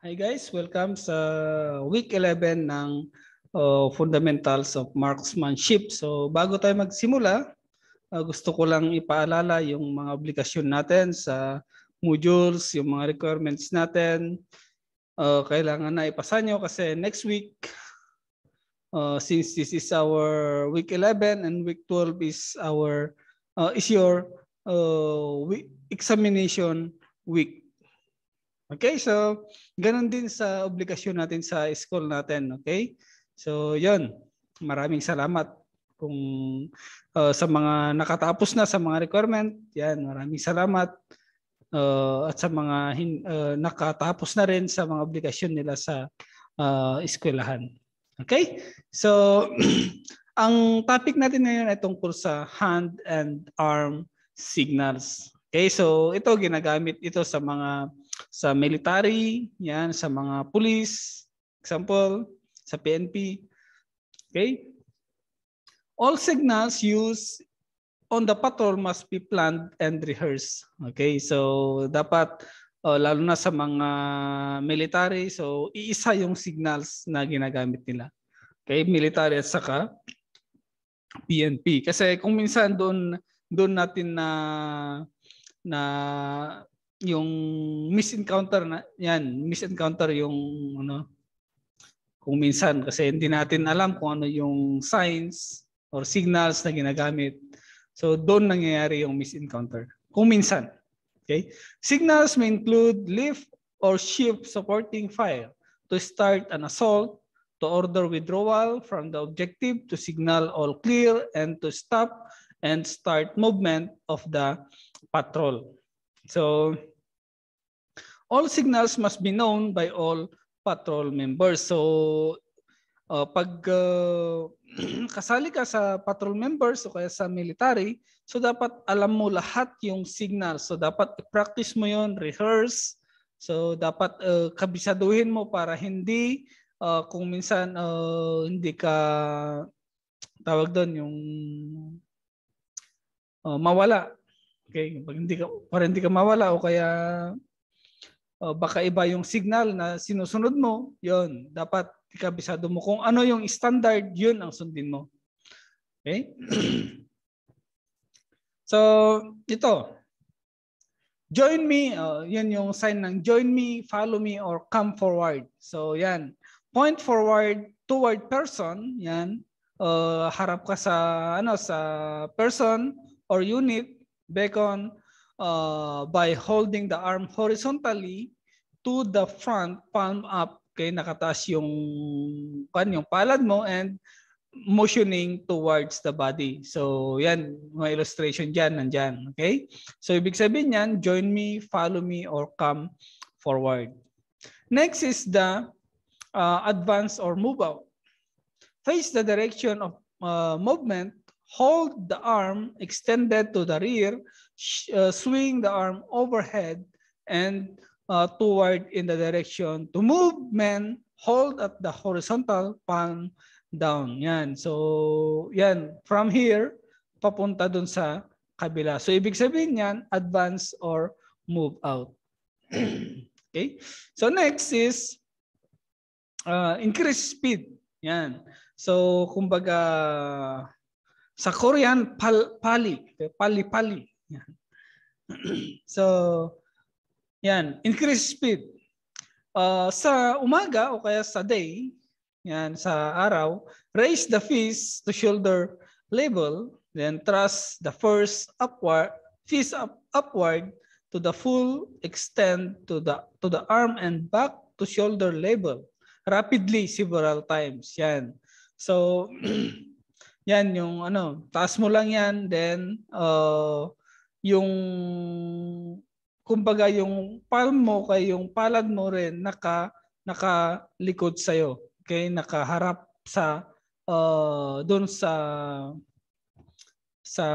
Hi guys, welcome sa week 11 ng uh, Fundamentals of Marksmanship. So bago tayo magsimula, uh, gusto ko lang ipaalala yung mga obligasyon natin sa modules, yung mga requirements natin. Uh, kailangan na ipasa nyo kasi next week, uh, since this is our week 11 and week 12 is our uh, is your uh, week, examination week. Okay, so ganun din sa obligasyon natin sa school natin. Okay, so yon Maraming salamat kung uh, sa mga nakatapos na sa mga requirement. Yan, maraming salamat. Uh, at sa mga hin, uh, nakatapos na rin sa mga obligasyon nila sa uh, eskwelahan. Okay? So, ang topic natin ngayon ay tungkol sa hand and arm signals. Okay? So, ito ginagamit ito sa mga sa military, yan, sa mga police, example, sa PNP. Okay? All signals used on the patrol must be planned and rehearsed. Okay, so dapat oh, lalo na sa mga military, so iisa yung signals na ginagamit nila. Okay, military at saka PNP. Kasi kung minsan doon doon natin na na yung misencounter na yan misencounter yung ano kung minsan kasi hindi natin alam kung ano yung signs or signals na ginagamit so doon nangyayari yung misencounter kung minsan okay signals may include lift or shift supporting fire to start an assault to order withdrawal from the objective to signal all clear and to stop and start movement of the patrol So all signals must be known by all patrol members. So uh, pag uh, kasali ka sa patrol members o kaya sa military, so dapat alam mo lahat yung signal. So dapat practice mo yon, rehearse. So dapat uh, kabisaduhin mo para hindi uh, kung minsan uh, hindi ka tawag doon yung uh, mawala Okay, pag hindi ka, para hindi ka mawala o kaya uh, baka iba yung signal na sinusunod mo, yon dapat ikabisado mo kung ano yung standard, yun ang sundin mo. Okay? so, ito. Join me, uh, oh, yan yung sign ng join me, follow me, or come forward. So, yan. Point forward, toward person, yan. Uh, harap ka sa, ano, sa person or unit beacon uh, by holding the arm horizontally to the front, palm up. kay nakataas yung, kan, yung palad mo and motioning towards the body. So, yan, mga illustration dyan, nandyan. Okay? So, ibig sabihin yan, join me, follow me, or come forward. Next is the uh, advance or move out. Face the direction of uh, movement Hold the arm extended to the rear, uh, swing the arm overhead and uh, toward in the direction. To move, men, hold at the horizontal palm down. Yan. So, yan. From here, papunta dun sa kabila. So, ibig sabihin yan, advance or move out. okay? So, next is uh, increase speed. Yan. So, kumbaga, Sakurian Pal Pali, Pali Pali. so, yan, increase speed. Uh, sa umaga o kaya sa day, yan, sa araw, raise the fist to shoulder level, then thrust the first upward, fist up, upward to the full extent to the, to the arm and back to shoulder level rapidly several times. Yan. So, Yan yung ano, taas mo lang yan then uh, yung kumbaga yung palm mo kay yung palad mo rin naka nakalikod sa iyo. Okay, nakaharap sa uh, doon sa sa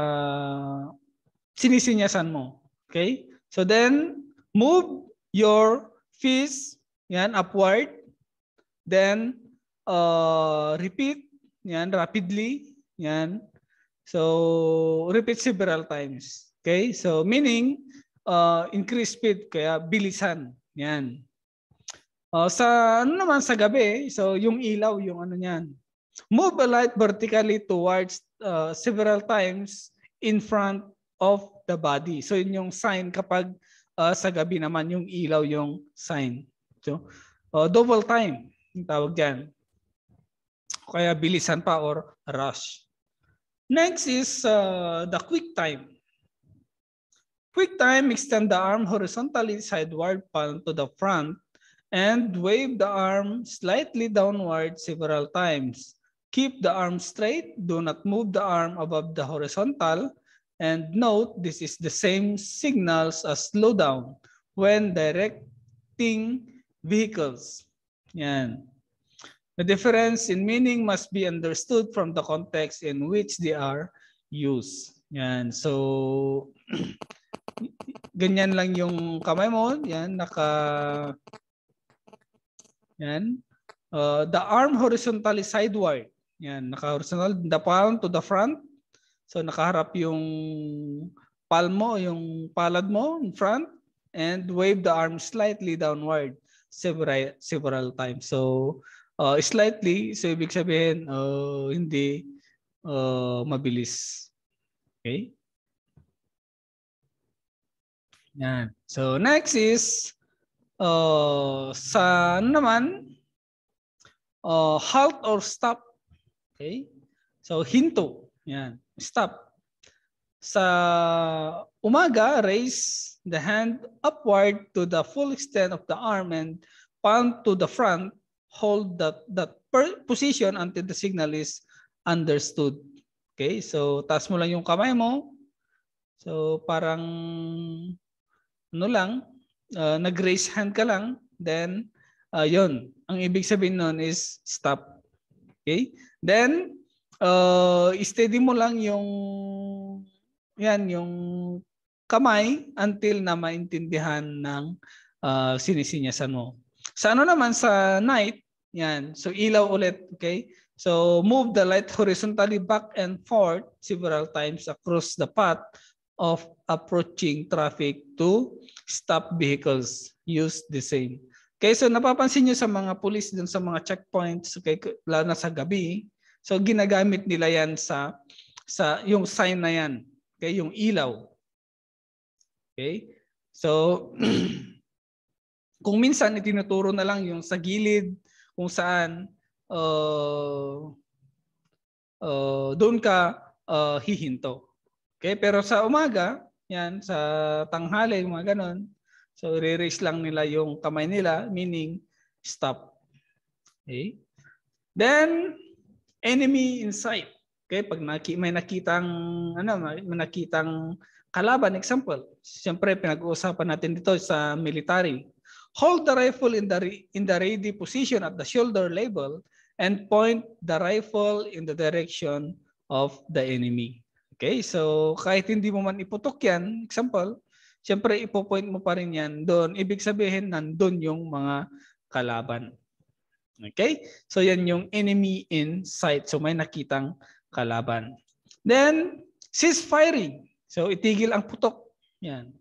sinisinyasan mo. Okay? So then move your fists yan upward. Then uh, repeat yan rapidly yan. So, repeat several times. Okay? So, meaning, uh, increase speed, kaya bilisan. Yan. Uh, sa ano naman sa gabi, so yung ilaw, yung ano niyan. Move a light vertically towards uh, several times in front of the body. So yun yung sign kapag uh, sa gabi naman yung ilaw yung sign. So uh, double time yung tawag diyan. Kaya bilisan pa or rush. Next is uh, the quick time. Quick time, extend the arm horizontally sideward palm to the front and wave the arm slightly downward several times. Keep the arm straight. Do not move the arm above the horizontal. And note, this is the same signals as slowdown when directing vehicles. Yan. The difference in meaning must be understood from the context in which they are used. Yan. So, ganyan lang yung kamay mo. Yan. Naka... Yan. Uh, the arm horizontally sideways. Yan. Naka-horizontal. The palm to the front. So, nakaharap yung palm mo, yung palad mo in front. And wave the arm slightly downward several, several times. So, uh, slightly, so ibig sabihin, uh, hindi uh, mabilis. Okay? Yan. So next is uh, sa ano naman uh, halt or stop. Okay? So hinto. Yan. Stop. Sa umaga, raise the hand upward to the full extent of the arm and palm to the front hold that that position until the signal is understood. Okay? So taas mo lang yung kamay mo. So parang ano lang, uh, nag-raise hand ka lang, then uh, yun. Ang ibig sabihin nun is stop. Okay? Then uh, steady mo lang yung yan yung kamay until na maintindihan ng uh, sinisinyasan mo. Sa ano naman sa night, yan. So ilaw ulit, okay? So move the light horizontally back and forth several times across the path of approaching traffic to stop vehicles. Use the same. Okay, so napapansin niyo sa mga police dun sa mga checkpoints, okay, lalo na sa gabi. So ginagamit nila yan sa, sa yung sign na yan. Okay, yung ilaw. Okay? So kung minsan itinuturo na lang yung sa gilid kung saan uh, uh, doon ka uh, hihinto. Okay? Pero sa umaga, yan, sa tanghali, mga ganun. so re-raise lang nila yung kamay nila, meaning stop. Okay? Then, enemy in sight. Okay, pag may nakitang ano, may nakitang kalaban example. Siyempre pinag-uusapan natin dito sa military. Hold the rifle in the, in the ready position at the shoulder level and point the rifle in the direction of the enemy. Okay, so kahit hindi mo man iputok yan, example, syempre ipopoint mo pa rin yan doon. Ibig sabihin, nandun yung mga kalaban. Okay, so yan yung enemy in sight. So may nakitang kalaban. Then, cease firing. So itigil ang putok. Yan.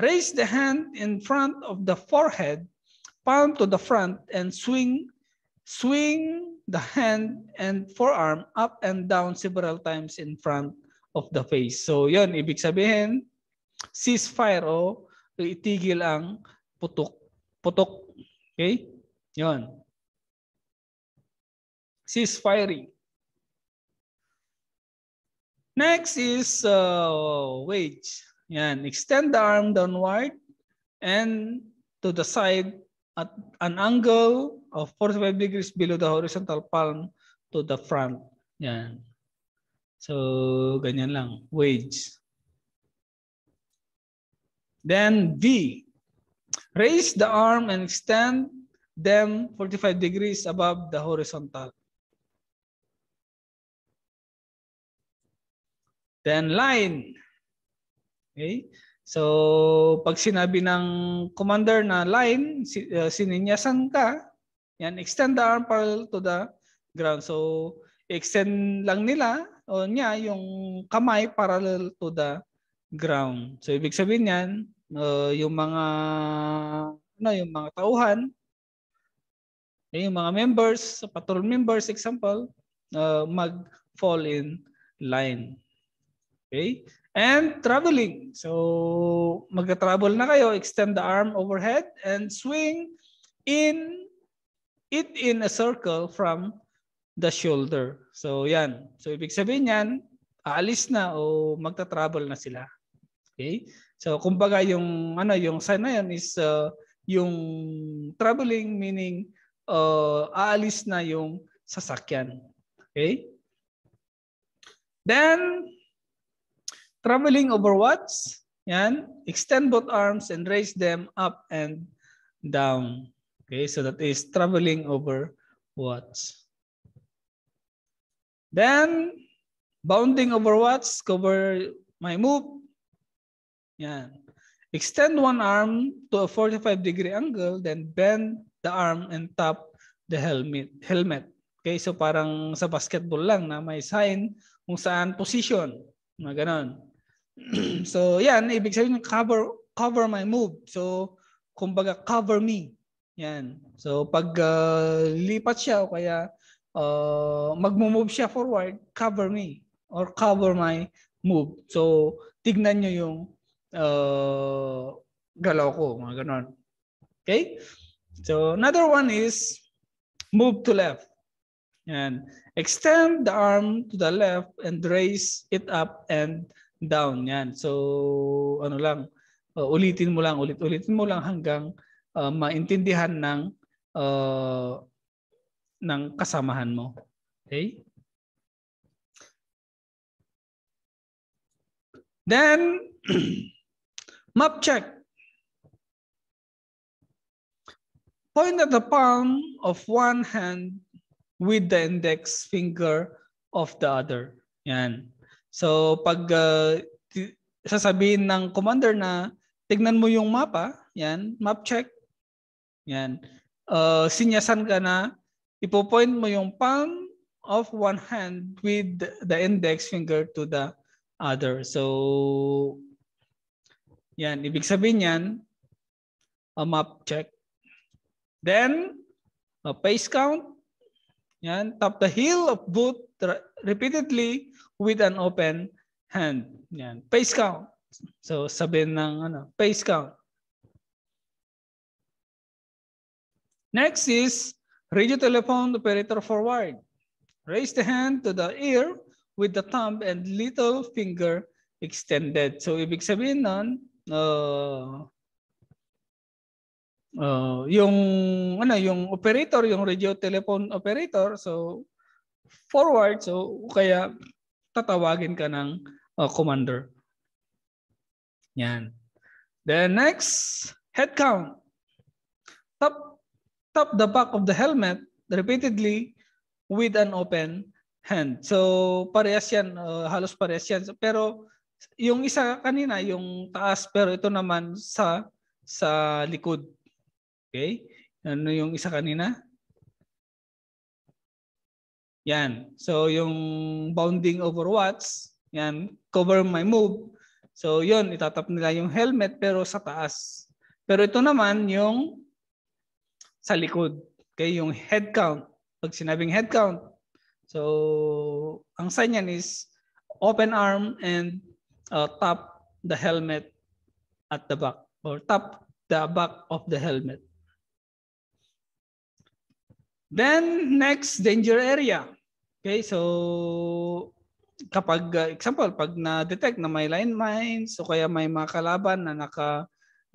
Raise the hand in front of the forehead, palm to the front, and swing, swing the hand and forearm up and down several times in front of the face. So yon ibig sabihin, ceasefire o itigil ang putok. Putok. Okay? Yon. Ceasefiring. Next is uh, wage. Yan, extend the arm downward and to the side at an angle of 45 degrees below the horizontal palm to the front. Yan. So, ganyan lang. Wage. Then V. Raise the arm and extend them 45 degrees above the horizontal. Then line. Okay? So, pag sinabi ng commander na line, si, uh, sininyasan ka, yan, extend the arm parallel to the ground. So, extend lang nila o niya yung kamay parallel to the ground. So, ibig sabihin niyan, uh, yung mga ano, yung mga tauhan, eh, yung mga members, patrol members example, uh, mag-fall in line. Okay? And traveling. So magka-travel na kayo, extend the arm overhead and swing in it in a circle from the shoulder. So yan. So ibig sabihin yan, aalis na o magta-travel na sila. Okay? So kumbaga yung ano yung sign na yan is uh, yung traveling meaning uh, aalis na yung sasakyan. Okay? Then Traveling over what's Yan. Extend both arms and raise them up and down. Okay, so that is traveling over watts. Then, bounding over watts, cover my move. Yan. Extend one arm to a 45 degree angle, then bend the arm and tap the helmet. helmet. Okay, so parang sa basketball lang na may sign kung saan position. Na ganon. so, yan, ibig sabihin cover cover my move. So, kumbaga cover me. Yan. So, pag uh, lipat siya o kaya uh, magmo-move siya forward, cover me or cover my move. So, tignan niyo yung uh, galaw ko, mga ganun Okay? So, another one is move to left. Yan. Extend the arm to the left and raise it up and down yan. So ano lang, uh, ulitin mo lang, ulit-ulitin mo lang hanggang uh, maintindihan ng uh, ng kasamahan mo. Okay? Then map check. Point at the palm of one hand with the index finger of the other. Yan. So pag uh, ah, t- sasabihin ng commander na tignan mo yung mapa, yan, map check. Yan. Uh, sinyasan ka na, ipopoint mo yung palm of one hand with the index finger to the other. So, yan. Ibig sabihin yan, a map check. Then, a pace count. Yan, tap the heel of boot repeatedly with an open hand. Yan, pace count. So sabihin ng ano, count. Next is radio telephone operator forward. Raise the hand to the ear with the thumb and little finger extended. So ibig sabihin nun, uh, Uh, yung ano yung operator, yung radio telephone operator, so forward, so kaya tatawagin ka ng uh, commander. Yan. Then next, head count. Tap tap the back of the helmet repeatedly with an open hand. So parehas yan, uh, halos parehas yan. Pero yung isa kanina yung taas pero ito naman sa sa likod. Okay? Ano yung isa kanina? Yan. So yung bounding over watts, yan, cover my move. So yun, itatap nila yung helmet pero sa taas. Pero ito naman yung sa likod. Okay, yung head count. Pag sinabing head count, so ang sign niyan is open arm and uh, tap the helmet at the back or tap the back of the helmet. Then next danger area. Okay, so kapag uh, example pag na-detect na may line mines o kaya may mga kalaban na naka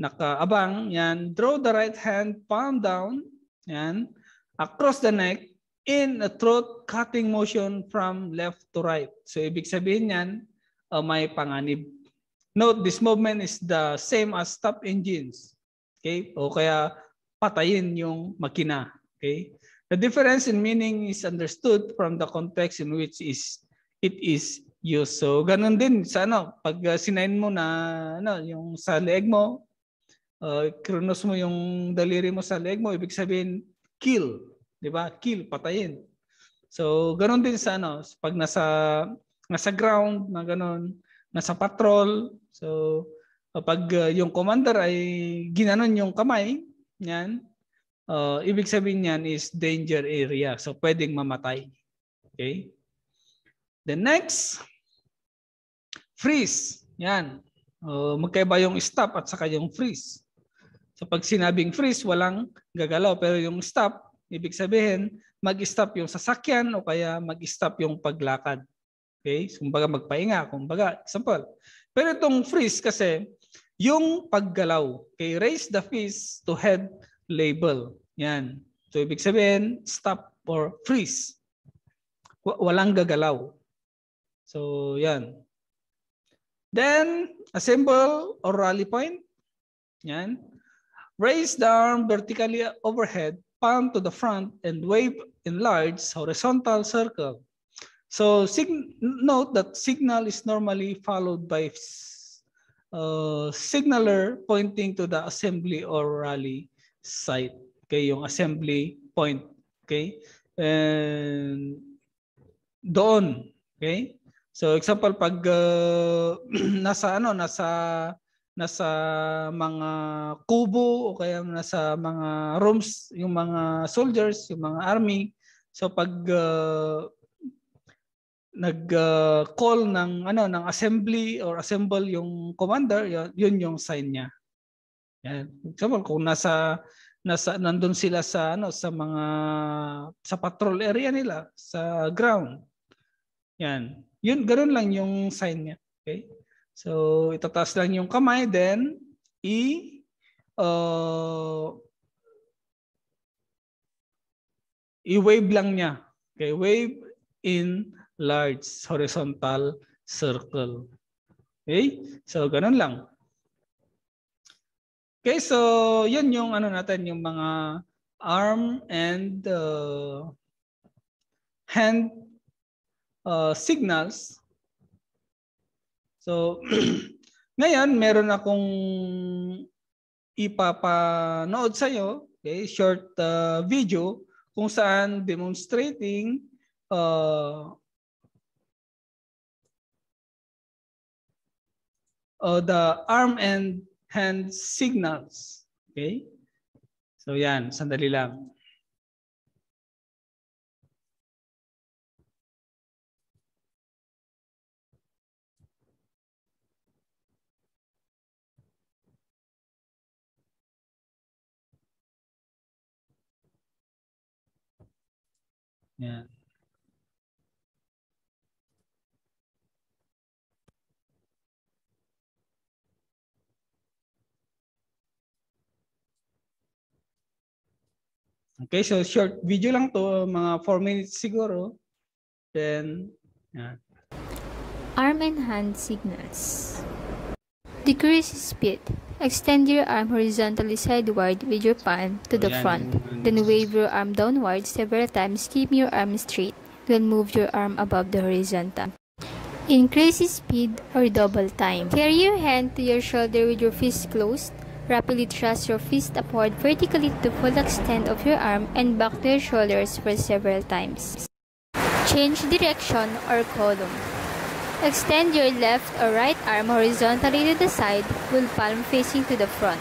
nakaabang, yan, draw the right hand palm down, yan, across the neck in a throat cutting motion from left to right. So ibig sabihin yan, uh, may panganib. Note, this movement is the same as stop engines. Okay? O kaya patayin yung makina. Okay? The difference in meaning is understood from the context in which is it is used. So ganun din sa ano, pag uh, sinain mo na ano, yung sa leg mo, uh, kronos mo yung daliri mo sa leg mo, ibig sabihin kill, 'di ba? Kill, patayin. So ganun din sa ano, pag nasa nasa ground na ganun, nasa patrol. So pag uh, yung commander ay ginanon yung kamay, yan, uh, ibig sabihin niyan is danger area. So pwedeng mamatay. Okay? The next, freeze. Yan. Uh, magkaiba yung stop at saka yung freeze. So pag sinabing freeze, walang gagalaw. Pero yung stop, ibig sabihin, mag-stop yung sasakyan o kaya mag-stop yung paglakad. Okay? Kumbaga magpahinga. Kumbaga, example. Pero itong freeze kasi, yung paggalaw. Okay? Raise the fist to head label. Yan. So ibig sabihin, stop or freeze. Walang gagalaw. So yan. Then, assemble or rally point. Yan. Raise the arm vertically overhead, palm to the front, and wave in large horizontal circle. So note that signal is normally followed by uh, signaler pointing to the assembly or rally site, okay, yung assembly point, okay? And doon, okay? So example pag uh, nasa ano nasa nasa mga kubo o kaya nasa mga rooms yung mga soldiers, yung mga army. So pag uh, nag-call uh, ng ano ng assembly or assemble yung commander, yun, yun yung sign niya. Yan. Example, kung nasa nasa nandoon sila sa ano sa mga sa patrol area nila sa ground. Yan. Yun ganoon lang yung sign niya. Okay? So itataas lang yung kamay then i uh, i-wave lang niya. Okay, wave in large horizontal circle. Okay? So ganoon lang. Okay, so yun yung ano natin, yung mga arm and uh, hand uh, signals. So ngayon, meron akong ipapanood sa iyo, okay, short uh, video kung saan demonstrating uh, uh, the arm and hand signals. Okay? So yan, sandali lang. Okay, so short video lang to, mga 4 minutes siguro. Then, Arm and hand signals. Decrease speed. Extend your arm horizontally sideward with your palm to the oh, front. Then wave your arm downward several times, keeping your arm straight. Then move your arm above the horizontal. Increase speed or double time. Carry your hand to your shoulder with your fist closed. Rapidly thrust your fist upward vertically to the full extent of your arm and back to your shoulders for several times. Change direction or column. Extend your left or right arm horizontally to the side with palm facing to the front.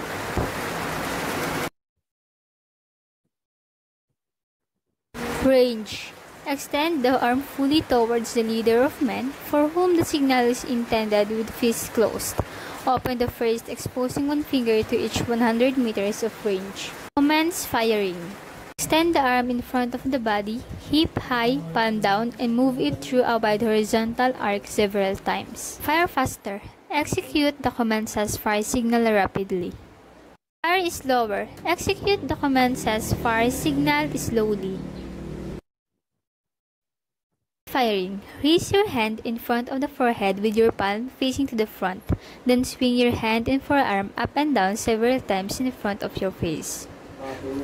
Range. Extend the arm fully towards the leader of men for whom the signal is intended with fist closed Open the first, exposing one finger to each 100 meters of range. Commence firing. Extend the arm in front of the body, hip high, palm down, and move it through a wide horizontal arc several times. Fire faster. Execute the command says fire signal rapidly. Fire is slower. Execute the command says fire signal slowly. Firing. Raise your hand in front of the forehead with your palm facing to the front. Then swing your hand and forearm up and down several times in front of your face.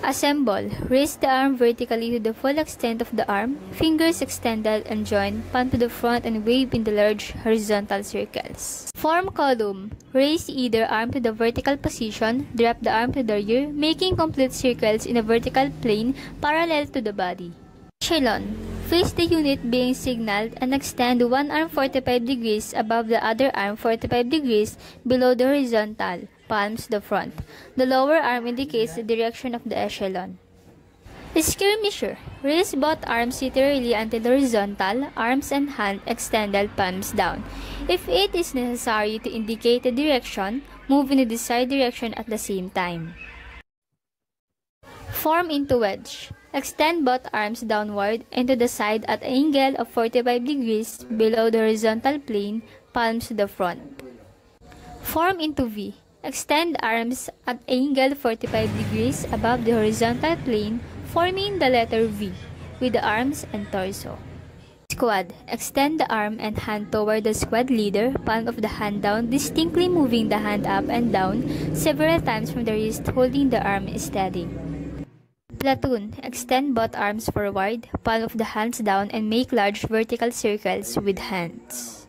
Assemble. Raise the arm vertically to the full extent of the arm, fingers extended and joined, palm to the front and wave in the large horizontal circles. Form column. Raise either arm to the vertical position, drop the arm to the rear, making complete circles in a vertical plane parallel to the body. Echelon. Face the unit being signaled and extend one arm 45 degrees above the other arm 45 degrees below the horizontal, palms the front. The lower arm indicates the direction of the echelon. Skirmisher. Raise both arms laterally until horizontal, arms and hand extended palms down. If it is necessary to indicate the direction, move in the desired direction at the same time. Form into wedge. Extend both arms downward and to the side at an angle of 45 degrees below the horizontal plane, palms to the front. Form into V. Extend arms at angle 45 degrees above the horizontal plane, forming the letter V with the arms and torso. Squad. Extend the arm and hand toward the squad leader, palm of the hand down, distinctly moving the hand up and down several times from the wrist, holding the arm steady. Platoon. Extend both arms forward, palm of the hands down, and make large vertical circles with hands.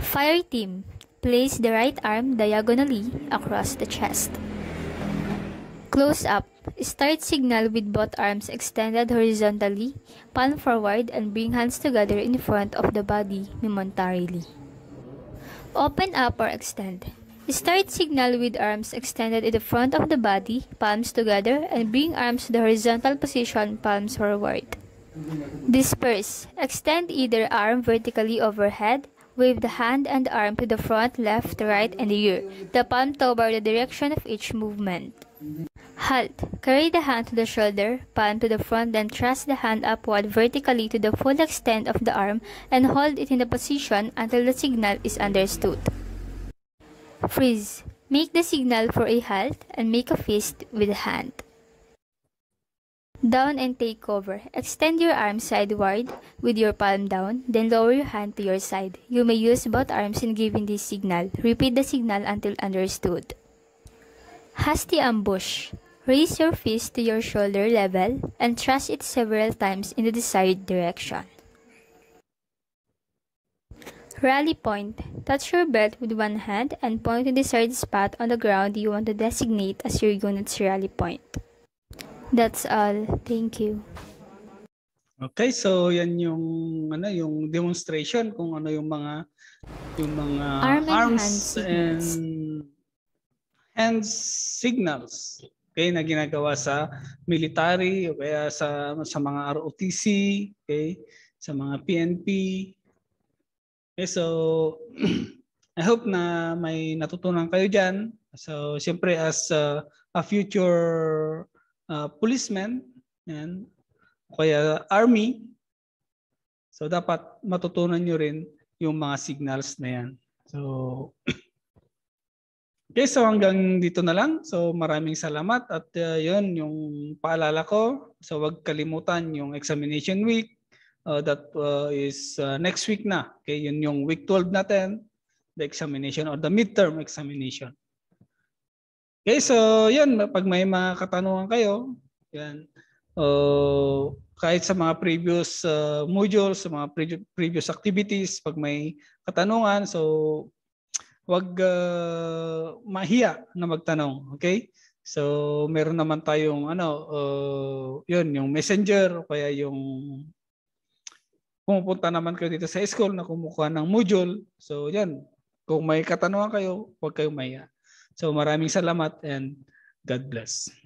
Fire Team. Place the right arm diagonally across the chest. Close up. Start signal with both arms extended horizontally, palm forward, and bring hands together in front of the body momentarily. Open up or extend. Start signal with arms extended in the front of the body, palms together, and bring arms to the horizontal position, palms forward. Disperse. Extend either arm vertically overhead. Wave the hand and arm to the front, left, right, and rear. The palm toward the direction of each movement. Halt. Carry the hand to the shoulder, palm to the front, then thrust the hand upward vertically to the full extent of the arm and hold it in the position until the signal is understood. Freeze. Make the signal for a halt and make a fist with the hand. Down and take cover. Extend your arm sideward with your palm down, then lower your hand to your side. You may use both arms in giving this signal. Repeat the signal until understood. Hasty ambush. Raise your fist to your shoulder level and thrust it several times in the desired direction. Rally point. Touch your belt with one hand and point to the desired spot on the ground you want to designate as your unit's rally point. That's all. Thank you. Okay, so yan yung ano yung demonstration kung ano yung mga yung mga Arm and arms hand and hand signals okay na ginagawa sa military o kaya sa sa mga ROTC, okay? Sa mga PNP, Okay, so I hope na may natutunan kayo dyan. So siyempre as uh, a future uh, policeman, and kaya army, so dapat matutunan nyo rin yung mga signals na yan. So, okay, so hanggang dito na lang. So maraming salamat at uh, yun yung paalala ko. So wag kalimutan yung examination week uh, that uh, is uh, next week na. Okay, yun yung week 12 natin, the examination or the midterm examination. Okay, so yun, pag may mga katanungan kayo, yan, uh, kahit sa mga previous uh, modules, sa mga pre- previous activities, pag may katanungan, so wag uh, mahiya na magtanong, okay? So meron naman tayong ano, uh, yun, yung messenger, kaya yung pumupunta naman kayo dito sa school na kumukuha ng module. So, yan. Kung may katanungan kayo, huwag kayong maya. So, maraming salamat and God bless.